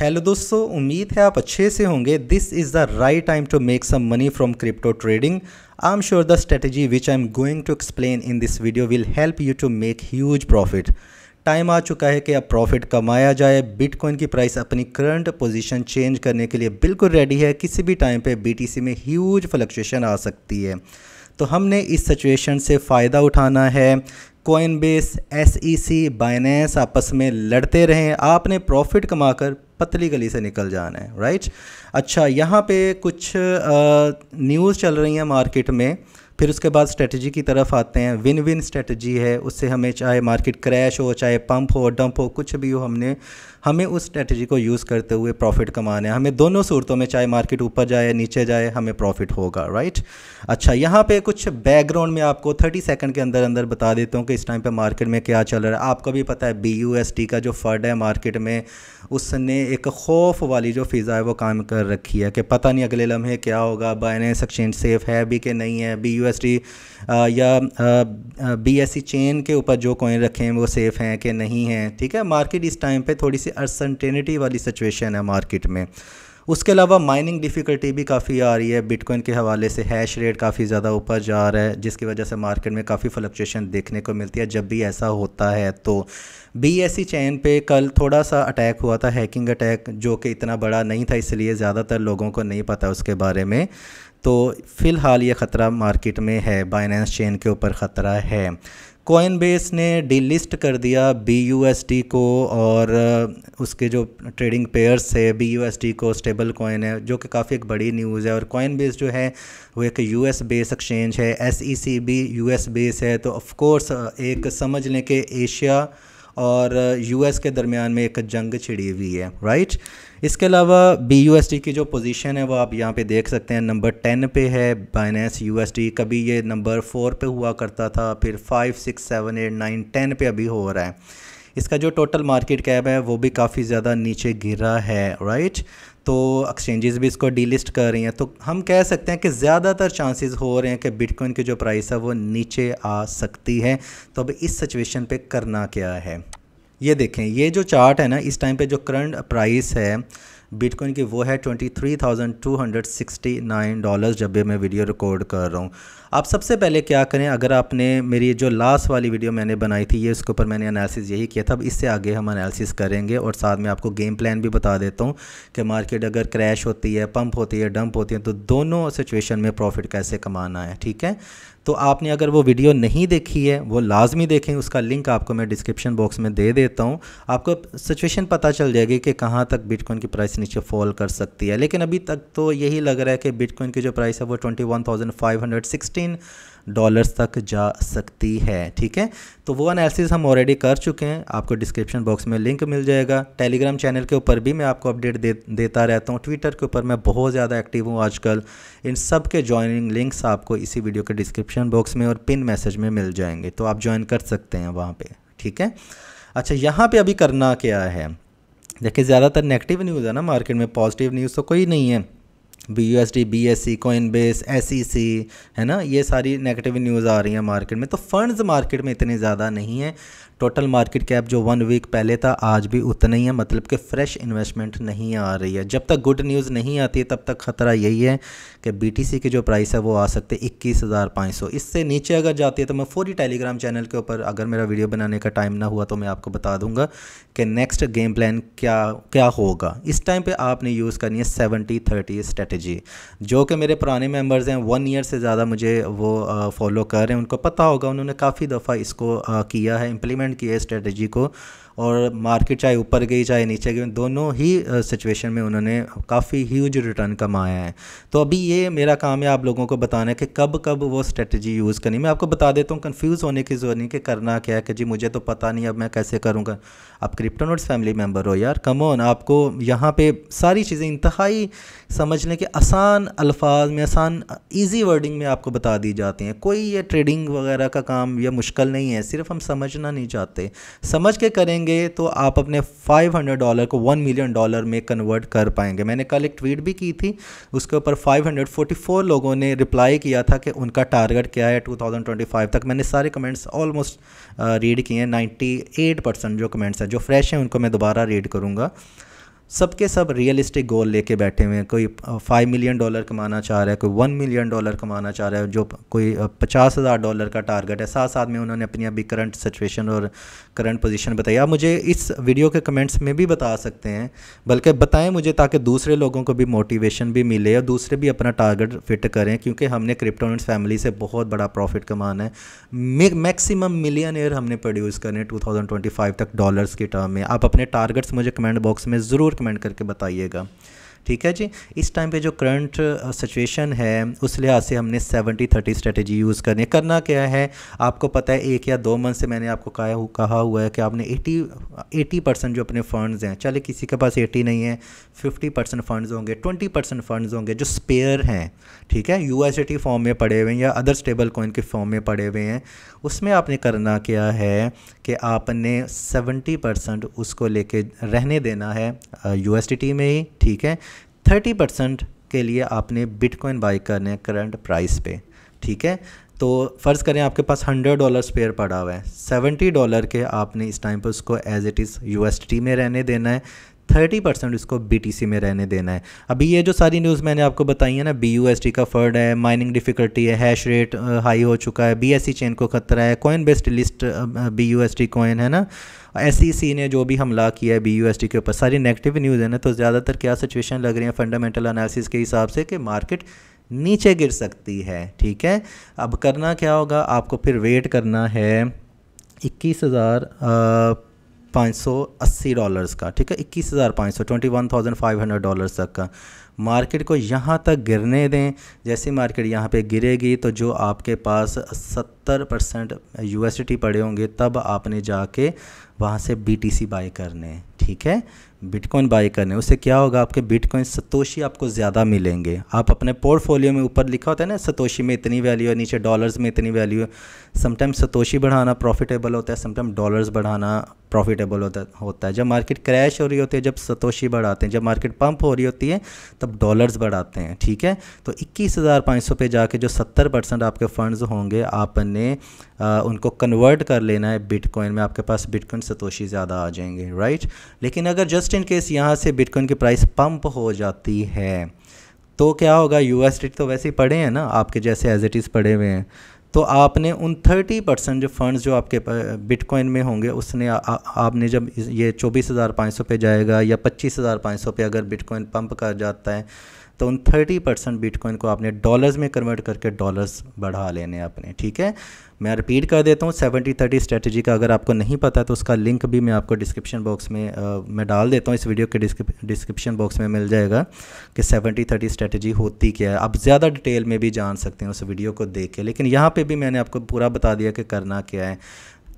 hello दोस्तों उम्मीद है आप अच्छे से होंगे this is the right time to make some money from crypto trading I am sure the strategy which I am going to explain in this video will help you to make huge profit time आ चुका है कि अब profit कमाया जाए bitcoin की price अपनी current position change करने के लिए बिल्कुल रेडी है किसी भी टाइम पे बीटीसी में ह्यूज फ्लक्चुएशन आ सकती है तो हमने इस सिचुएशन से फ़ायदा उठाना है coin base S E C Binance आपस में लड़ते रहें आपने प्रॉफिट कमाकर पतली गली से निकल जाना है राइट अच्छा यहाँ पे कुछ न्यूज़ चल रही हैं मार्केट में फिर उसके बाद स्ट्रेटजी की तरफ आते हैं विन विन स्ट्रेटजी है उससे हमें चाहे मार्केट क्रैश हो चाहे पंप हो डंप हो कुछ भी हो हमने हमें उस स्ट्रेटजी को यूज़ करते हुए प्रॉफिट कमाना है हमें दोनों सूरतों में चाहे मार्केट ऊपर जाए नीचे जाए हमें प्रॉफिट होगा राइट अच्छा यहाँ पे कुछ बैकग्राउंड में आपको 30 सेकंड के अंदर अंदर बता देता हूँ कि इस टाइम पे मार्केट में क्या चल रहा है आपको भी पता है बी का जो फंड है मार्केट में उसने एक खौफ वाली जो फ़िज़ा है वो काम कर रखी है कि पता नहीं अगले लम्हे क्या होगा बाइनेंस एक्सचेंज सेफ़ है भी कि नहीं है बी यूनिवर्सिटी uh, या बीएससी uh, चेन uh, के ऊपर जो कॉइन रखे हैं वो सेफ़ हैं कि नहीं हैं ठीक है मार्केट इस टाइम पे थोड़ी सी अनसर्टेनिटी वाली सिचुएशन है मार्केट में उसके अलावा माइनिंग डिफ़िकल्टी भी काफ़ी आ रही है बिटकॉइन के हवाले से हैश रेट काफ़ी ज़्यादा ऊपर जा रहा है जिसकी वजह से मार्केट में काफ़ी फ्लक्चुएशन देखने को मिलती है जब भी ऐसा होता है तो बी एस सी चैन पे कल थोड़ा सा अटैक हुआ था हैकिंग अटैक जो कि इतना बड़ा नहीं था इसलिए ज़्यादातर लोगों को नहीं पता उसके बारे में तो फ़िलहाल ये ख़तरा मार्केट में है बाइनेंस चेन के ऊपर ख़तरा है कोइन बेस ने डीलिस्ट कर दिया बी यू एस टी को और उसके जो ट्रेडिंग पेयर्स है बी यू एस टी को स्टेबल कोइन है जो कि काफ़ी एक बड़ी न्यूज़ है और कोइन बेस जो है वो एक यू एस बेस एक्सचेंज है S E C B U S base है तो ऑफ़ कोर्स एक समझ लें कि एशिया और यूएस के दरमियान में एक जंग छिड़ी हुई है राइट इसके अलावा बी यू एस की जो पोजीशन है वो आप यहाँ पे देख सकते हैं नंबर टेन पे है बाइनेंस यू एस टी कभी ये नंबर फोर पे हुआ करता था फिर five six seven eight nine ten पे अभी हो रहा है इसका जो टोटल मार्केट कैप है वो भी काफ़ी ज़्यादा नीचे गिरा है राइट तो एक्सचेंजेस भी इसको डीलिस्ट कर रही हैं तो हम कह सकते हैं कि ज़्यादातर चांसेस हो रहे हैं कि बिटकॉइन की जो प्राइस है वो नीचे आ सकती है तो अब इस सिचुएशन पे करना क्या है ये देखें ये जो चार्ट है ना इस टाइम पे जो करंट प्राइस है बिटकॉइन की वो है twenty three thousand two hundred sixty nine dollars जब भी मैं वीडियो रिकॉर्ड कर रहा हूँ आप सबसे पहले क्या करें अगर आपने मेरी जो लास्ट वाली वीडियो मैंने बनाई थी ये उसके ऊपर मैंने एनालिसिस यही किया था अब इससे आगे हम एनालिसिस करेंगे और साथ में आपको गेम प्लान भी बता देता हूँ कि मार्केट अगर क्रैश होती है पंप होती है डंप होती है तो दोनों सिचुएशन में प्रॉफिट कैसे कमाना है ठीक है तो आपने अगर वो वीडियो नहीं देखी है वो लाजमी देखें उसका लिंक आपको मैं डिस्क्रिप्शन बॉक्स में दे देता हूँ आपको सिचुएशन पता चल जाएगी कि कहाँ तक बिटकॉइन की प्राइस नीचे फॉल कर सकती है लेकिन अभी तक तो यही लग रहा है कि बिटकॉइन की जो प्राइस है वो twenty one thousand five hundred sixteen dollars तक जा सकती है ठीक है तो वो एनालिसिस हम ऑलरेडी कर चुके हैं आपको डिस्क्रिप्शन बॉक्स में लिंक मिल जाएगा टेलीग्राम चैनल के ऊपर भी मैं आपको अपडेट दे देता रहता हूँ ट्विटर के ऊपर मैं बहुत ज़्यादा एक्टिव हूँ आजकल इन सब के ज्वाइनिंग लिंक्स आपको इसी वीडियो के डिस्क्रिप्शन बॉक्स में और पिन मैसेज में मिल जाएंगे तो आप ज्वाइन कर सकते हैं वहाँ पर ठीक है अच्छा यहाँ पर अभी करना क्या है देखिए ज़्यादातर नेगेटिव न्यूज़ है ना मार्केट में पॉजिटिव न्यूज़ तो कोई नहीं है B U S D B S C coin base S C C है ना ये सारी नेगेटिव न्यूज़ आ रही हैं मार्केट में तो फंड्स मार्केट में इतने ज़्यादा नहीं हैं टोटल मार्केट कैप जो वन वीक पहले था आज भी उतना ही है मतलब कि फ़्रेश इन्वेस्टमेंट नहीं आ रही है जब तक गुड न्यूज़ नहीं आती है तब तक ख़तरा यही है कि सी की जो प्राइस है वो आ सकते इक्कीस हज़ार पाँच सौ इससे नीचे अगर जाती है तो मैं फोरी टेलीग्राम चैनल के ऊपर अगर मेरा वीडियो बनाने का टाइम ना हुआ तो मैं आपको बता दूंगा कि नेक्स्ट गेम प्लान क्या क्या होगा इस टाइम पर आपने यूज़ करनी है सेवेंटी थर्टी स्ट्रेटजी जो कि मेरे पुराने मेम्बर्स हैं वन ईयर से ज़्यादा मुझे वो फॉलो कर रहे हैं उनको पता होगा उन्होंने काफ़ी दफ़ा इसको किया है इम्प्लीमेंट इम्प्लीमेंट किया स्ट्रेटजी को और मार्केट चाहे ऊपर गई चाहे नीचे गई दोनों ही सिचुएशन में उन्होंने काफ़ी ह्यूज रिटर्न कमाया है तो अभी ये मेरा काम है आप लोगों को बताना है कि कब कब वो स्ट्रेटजी यूज़ करनी मैं आपको बता देता हूँ कन्फ्यूज़ होने की ज़रूरत नहीं कि करना क्या है कि जी मुझे तो पता नहीं अब मैं कैसे करूँगा आप क्रिप्टोनोट्स फैमिली मेम्बर हो यार कमोन आपको यहाँ पर सारी चीज़ें इंतहाई समझ लें कि आसान अल्फाज में आसान ईजी वर्डिंग में आपको बता दी जाती हैं कोई ये ट्रेडिंग वगैरह का काम यह मुश्किल नहीं है सिर्फ हम समझना नहीं चाहते समझ के करेंगे करेंगे तो आप अपने 500 डॉलर को 1 मिलियन डॉलर में कन्वर्ट कर पाएंगे मैंने कल एक ट्वीट भी की थी उसके ऊपर 544 लोगों ने रिप्लाई किया था कि उनका टारगेट क्या है 2025 तक मैंने सारे कमेंट्स ऑलमोस्ट रीड किए हैं 98 परसेंट जो कमेंट्स हैं जो फ्रेश हैं उनको मैं दोबारा रीड करूँगा सबके सब रियलिस्टिक गोल लेके बैठे हुए हैं कोई फाइव मिलियन डॉलर कमाना चाह रहा है कोई वन मिलियन डॉलर कमाना चाह रहा है जो कोई पचास हज़ार डॉलर का टारगेट है साथ साथ में उन्होंने अपनी अभी करंट सिचुएशन और करंट पोजीशन बताइए आप मुझे इस वीडियो के कमेंट्स में भी बता सकते हैं बल्कि बताएं मुझे ताकि दूसरे लोगों को भी मोटिवेशन भी मिले और दूसरे भी अपना टारगेट फिट करें क्योंकि हमने क्रिप्टोनेट्स फैमिली से बहुत बड़ा प्रॉफिट कमाना है मैक्सिमम मिलियन ईयर हमने प्रोड्यूस करने टू तक डॉलर्स के टर्म में आप अपने टारगेट्स मुझे कमेंट बॉक्स में ज़रूर कमेंट करके बताइएगा ठीक है जी इस टाइम पे जो करंट सिचुएशन uh, है उस लिहाज से हमने सेवेंटी थर्टी स्ट्रेटजी यूज़ करनी है करना क्या है आपको पता है एक या दो मंथ से मैंने आपको कहा कहा हुआ है कि आपने एटी एटी परसेंट जो अपने फ़ंड्स हैं चले किसी के पास एटी नहीं है फिफ्टी परसेंट फ़ंड्स होंगे ट्वेंटी परसेंट फ़ंड्स होंगे जो स्पेयर हैं ठीक है यू फॉर्म में पड़े हुए हैं या अदर स्टेबल कॉइन के फॉर्म में पड़े हुए हैं उसमें आपने करना क्या है कि आपने सेवेंटी परसेंट उसको लेके रहने देना है यू uh, में ही ठीक है थर्टी परसेंट के लिए आपने बिटकॉइन बाई करने हैं करंट प्राइस पे ठीक है तो फ़र्ज़ करें आपके पास हंड्रेड डॉलर स्पेयर पड़ा हुआ है सेवेंटी डॉलर के आपने इस टाइम पर उसको एज इट इज़ यू में रहने देना है थर्टी परसेंट इसको बी में रहने देना है अभी ये जो सारी न्यूज़ मैंने आपको बताई है ना टी का फर्ड है माइनिंग डिफिकल्टी है हैश रेट हाई हो चुका है सी चेन e को खतरा है coin based list B T coin है ना एस e ने जो भी हमला किया है बी के ऊपर सारी नेगेटिव न्यूज़ है ना तो ज़्यादातर क्या सिचुएशन लग रही है फंडामेंटल एनालिसिस के हिसाब से कि मार्केट नीचे गिर सकती है ठीक है अब करना क्या होगा आपको फिर वेट करना है इक्कीस हज़ार पाँच सौ अस्सी डॉलर्स का ठीक है इक्कीस हज़ार पाँच सौ twenty one thousand five hundred dollars तक का मार्केट को यहाँ तक गिरने दें जैसे मार्केट यहाँ पे गिरेगी तो जो आपके पास सत्तर परसेंट यू पड़े होंगे तब आपने जाके वहाँ से बी टी सी बाई करने ठीक है बिटकॉइन बाई करने उससे क्या होगा आपके बिटकॉइन सतोशी आपको ज़्यादा मिलेंगे आप अपने पोर्टफोलियो में ऊपर लिखा होता है ना सतोशी में इतनी वैल्यू है नीचे डॉलर्स में इतनी वैल्यू है समटाइम्स सतोशी बढ़ाना प्रॉफिटेबल होता है समटाइम्स डॉलर्स बढ़ाना प्रॉफिटेबल होता होता है जब मार्केट क्रैश हो रही होती है जब सतोशी बढ़ाते हैं जब मार्केट पंप हो रही होती है तब डॉलर्स बढ़ाते हैं ठीक है तो इक्कीस हज़ार पाँच सौ पे जाके जो सत्तर परसेंट आपके फ़ंड्स होंगे आपने आ, उनको कन्वर्ट कर लेना है बिटकॉइन में आपके पास बिटकॉइन सतोशी ज़्यादा आ जाएंगे राइट लेकिन अगर जस्ट जस्ट इन केस यहाँ से बिटकॉइन की प्राइस पंप हो जाती है तो क्या होगा यू एस तो वैसे ही पड़े हैं ना आपके जैसे एज इट इज़ पड़े हुए हैं तो आपने उन 30 परसेंट जो फंड्स जो आपके बिटकॉइन में होंगे उसने आ, आ, आपने जब ये चौबीस हज़ार पाँच सौ पे जाएगा या पच्चीस हज़ार पाँच सौ पे अगर बिटकॉइन पंप कर जाता है तो उन थर्टी परसेंट बिटकॉइन को आपने डॉलर्स में कन्वर्ट करके डॉलर्स बढ़ा लेने अपने ठीक है मैं रिपीट कर देता हूँ सेवेंटी थर्टी स्ट्रेटजी का अगर आपको नहीं पता तो उसका लिंक भी मैं आपको डिस्क्रिप्शन बॉक्स में आ, मैं डाल देता हूँ इस वीडियो के डिस्क्रिप्शन बॉक्स में मिल जाएगा कि सेवेंटी थर्टी स्ट्रेटजी होती क्या है आप ज़्यादा डिटेल में भी जान सकते हैं उस वीडियो को देख के लेकिन यहाँ पर भी मैंने आपको पूरा बता दिया कि करना क्या है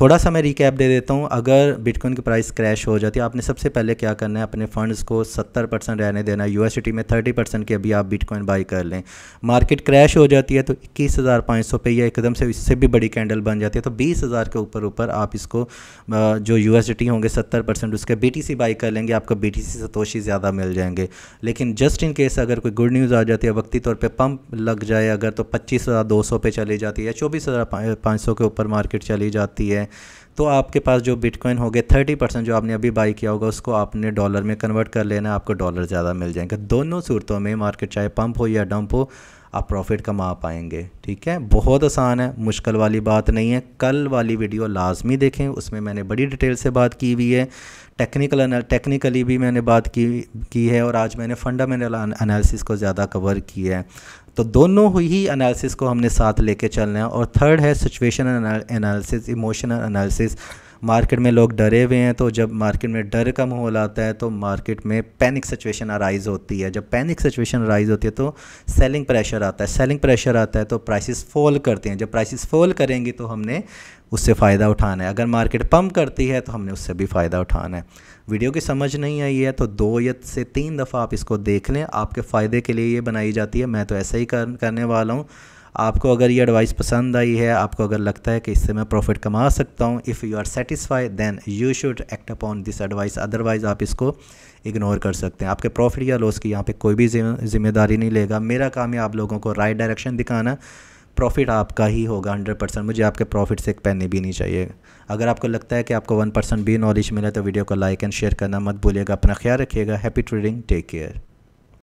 थोड़ा सा मैं रिकैप दे देता हूँ अगर बिटकॉइन की प्राइस क्रैश हो जाती है आपने सबसे पहले क्या करना है अपने फंड्स को 70 परसेंट रहने देना है यूएसटी में 30 परसेंट की अभी आप बिटकॉइन बाई कर लें मार्केट क्रैश हो जाती है तो इक्कीस हज़ार पाँच सौ पे या एकदम से इससे भी बड़ी कैंडल बन जाती है तो बीस हज़ार के ऊपर ऊपर आप इसको जो यू होंगे सत्तर परसेंट उसके बी बाई कर लेंगे आपको बी टी सतोशी ज़्यादा मिल जाएंगे लेकिन जस्ट इन केस अगर कोई गुड न्यूज़ आ जाती है वक्ती तौर पर पंप लग जाए अगर तो पच्चीस हज़ार दो सौ पे चली जाती है या चौबीस हज़ार पाँच सौ के ऊपर मार्केट चली जाती है हैं तो आपके पास जो बिटकॉइन हो गए थर्टी परसेंट जो आपने अभी बाई किया होगा उसको आपने डॉलर में कन्वर्ट कर लेना आपको डॉलर ज़्यादा मिल जाएंगे दोनों सूरतों में मार्केट चाहे पंप हो या डंप हो आप प्रॉफिट कमा पाएंगे ठीक है बहुत आसान है मुश्किल वाली बात नहीं है कल वाली वीडियो लाजमी देखें उसमें मैंने बड़ी डिटेल से बात की हुई है टेक्निकल टेक्निकली भी मैंने बात की की है और आज मैंने फंडामेंटल एनालिसिस को ज़्यादा कवर किया है तो दोनों ही एनालिसिस को हमने साथ लेके चलना है और थर्ड है situation analysis emotional analysis market में लोग डरे हुए हैं तो जब मार्केट में डर का माहौल आता है तो मार्केट में पैनिक सिचुएशन अराइज़ होती है जब पैनिक सिचुएशन अराइज़ होती है तो सेलिंग प्रेशर आता है सेलिंग प्रेशर आता है तो प्राइसेस फॉल करते हैं जब प्राइसेस फॉल करेंगी तो हमने उससे फ़ायदा उठाना है अगर मार्केट पम्प करती है तो हमने उससे भी फ़ायदा उठाना है वीडियो की समझ नहीं आई है तो दो या से तीन दफ़ा आप इसको देख लें आपके फ़ायदे के लिए ये बनाई जाती है मैं तो ऐसा ही कर, करने वाला हूँ आपको अगर ये एडवाइस पसंद आई है आपको अगर लगता है कि इससे मैं प्रॉफिट कमा सकता हूँ if you are satisfy then you should act upon this advice otherwise आप इसको इग्नोर कर सकते हैं आपके प्रॉफिट या लॉस की यहाँ पे कोई भी जिम्मेदारी नहीं लेगा मेरा काम है आप लोगों को राइट डायरेक्शन दिखाना प्रॉफिट आपका ही होगा हंड्रेड परसेंट मुझे आपके प्रॉफिट से एक पैनी भी नहीं चाहिए अगर आपको लगता है कि आपको वन परसेंट भी नॉलेज मिला तो वीडियो को लाइक एंड शेयर करना मत भूलिएगा अपना ख्याल रखिएगा हैप्पी ट्रेडिंग टेक केयर